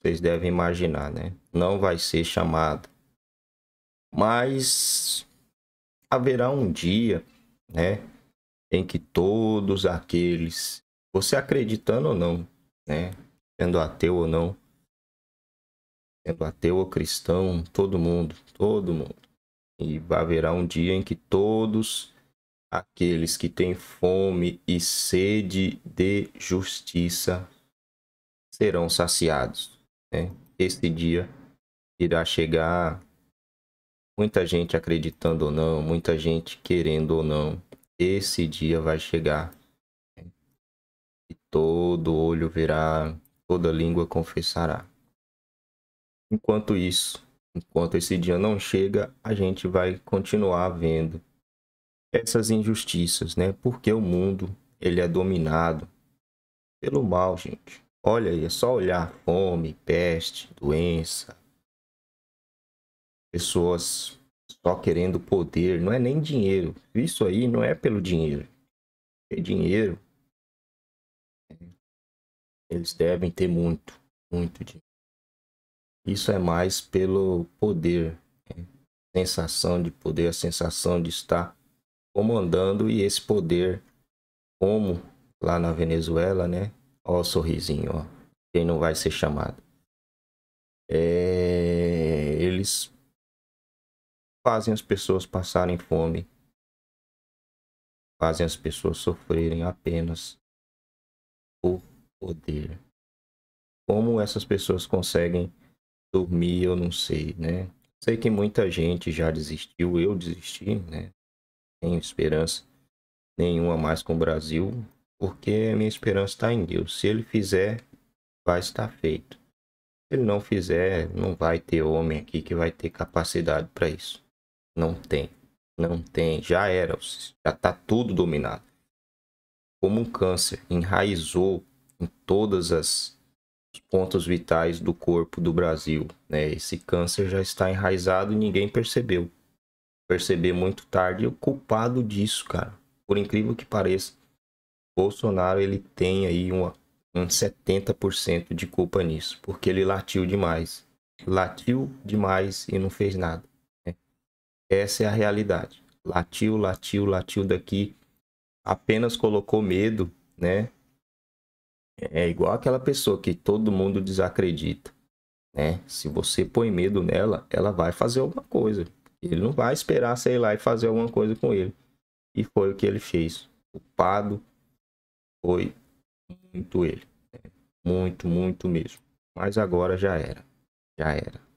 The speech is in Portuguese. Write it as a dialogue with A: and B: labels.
A: vocês devem imaginar, né? Não vai ser chamado. Mas haverá um dia, né, em que todos aqueles, você acreditando ou não, né, sendo ateu ou não, sendo ateu ou cristão, todo mundo, todo mundo. E haverá um dia em que todos aqueles que têm fome e sede de justiça serão saciados. Né? Esse dia irá chegar, muita gente acreditando ou não, muita gente querendo ou não, esse dia vai chegar. Né? E todo olho verá, toda língua confessará. Enquanto isso, enquanto esse dia não chega, a gente vai continuar vendo essas injustiças, né? Porque o mundo, ele é dominado pelo mal, gente. Olha aí, é só olhar fome, peste, doença. Pessoas só querendo poder, não é nem dinheiro. Isso aí não é pelo dinheiro. É dinheiro eles devem ter muito, muito dinheiro. Isso é mais pelo poder, né? sensação de poder, a sensação de estar comandando e esse poder, como lá na Venezuela, né? Ó, sorrisinho, ó. Quem não vai ser chamado. É... Eles fazem as pessoas passarem fome. Fazem as pessoas sofrerem apenas por poder. Como essas pessoas conseguem dormir, eu não sei, né? Sei que muita gente já desistiu, eu desisti, né? Tenho esperança nenhuma mais com o Brasil, porque a minha esperança está em Deus. Se ele fizer, vai estar feito. Se ele não fizer, não vai ter homem aqui que vai ter capacidade para isso. Não tem. Não tem. Já era. Já está tudo dominado. Como um câncer, enraizou em todas as pontos vitais do corpo do Brasil. Né? Esse câncer já está enraizado e ninguém percebeu. Perceber muito tarde. E o culpado disso, cara, por incrível que pareça, Bolsonaro ele tem aí uma, um 70% de culpa nisso, porque ele latiu demais. Latiu demais e não fez nada. Né? Essa é a realidade. Latiu, latiu, latiu daqui. Apenas colocou medo, né? É igual aquela pessoa que todo mundo desacredita, né? Se você põe medo nela, ela vai fazer alguma coisa. Ele não vai esperar, sei lá, e fazer alguma coisa com ele. E foi o que ele fez. Culpado foi muito ele. Muito, muito mesmo. Mas agora já era. Já era.